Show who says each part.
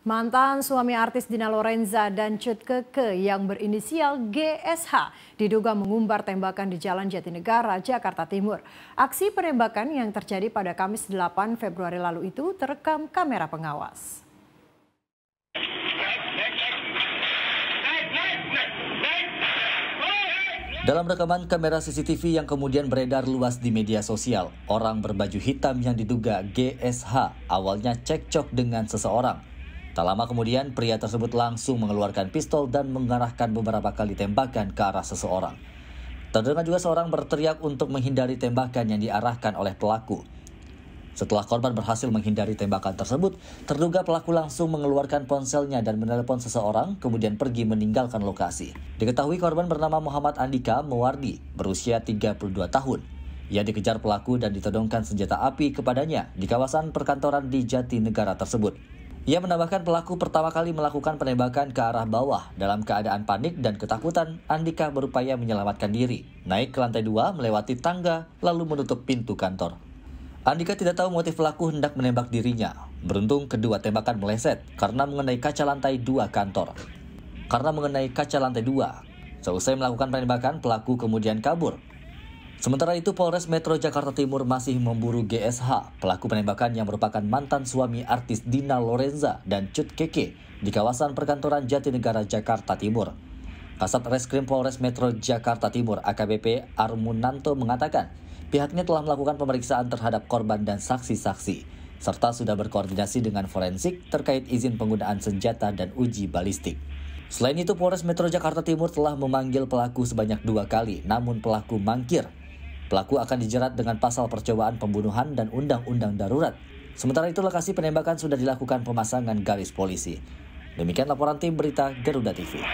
Speaker 1: Mantan suami artis Dina Lorenza dan Cut Keke yang berinisial GSH diduga mengumbar tembakan di Jalan Jatinegara, Jakarta Timur. Aksi penembakan yang terjadi pada Kamis 8 Februari lalu itu terekam kamera pengawas.
Speaker 2: Dalam rekaman kamera CCTV yang kemudian beredar luas di media sosial, orang berbaju hitam yang diduga GSH awalnya cekcok dengan seseorang Tak lama kemudian, pria tersebut langsung mengeluarkan pistol dan mengarahkan beberapa kali tembakan ke arah seseorang. Terdengar juga seorang berteriak untuk menghindari tembakan yang diarahkan oleh pelaku. Setelah korban berhasil menghindari tembakan tersebut, terduga pelaku langsung mengeluarkan ponselnya dan menelepon seseorang, kemudian pergi meninggalkan lokasi. Diketahui korban bernama Muhammad Andika Mewardi, berusia 32 tahun. Ia dikejar pelaku dan ditodongkan senjata api kepadanya di kawasan perkantoran di Jati Negara tersebut. Ia menambahkan pelaku pertama kali melakukan penembakan ke arah bawah dalam keadaan panik dan ketakutan. Andika berupaya menyelamatkan diri, naik ke lantai dua, melewati tangga, lalu menutup pintu kantor. Andika tidak tahu motif pelaku hendak menembak dirinya. Beruntung kedua tembakan meleset karena mengenai kaca lantai dua kantor. Karena mengenai kaca lantai dua, seusai melakukan penembakan, pelaku kemudian kabur Sementara itu Polres Metro Jakarta Timur masih memburu GSH, pelaku penembakan yang merupakan mantan suami artis Dina Lorenza dan Cut Keke di kawasan perkantoran Jatinegara Jakarta Timur. Kasat Reskrim Polres Metro Jakarta Timur AKBP Armunanto mengatakan pihaknya telah melakukan pemeriksaan terhadap korban dan saksi-saksi, serta sudah berkoordinasi dengan forensik terkait izin penggunaan senjata dan uji balistik. Selain itu, Polres Metro Jakarta Timur telah memanggil pelaku sebanyak dua kali, namun pelaku mangkir Pelaku akan dijerat dengan pasal percobaan pembunuhan dan undang-undang darurat. Sementara itu lokasi penembakan sudah dilakukan pemasangan garis polisi. Demikian laporan tim berita Garuda TV.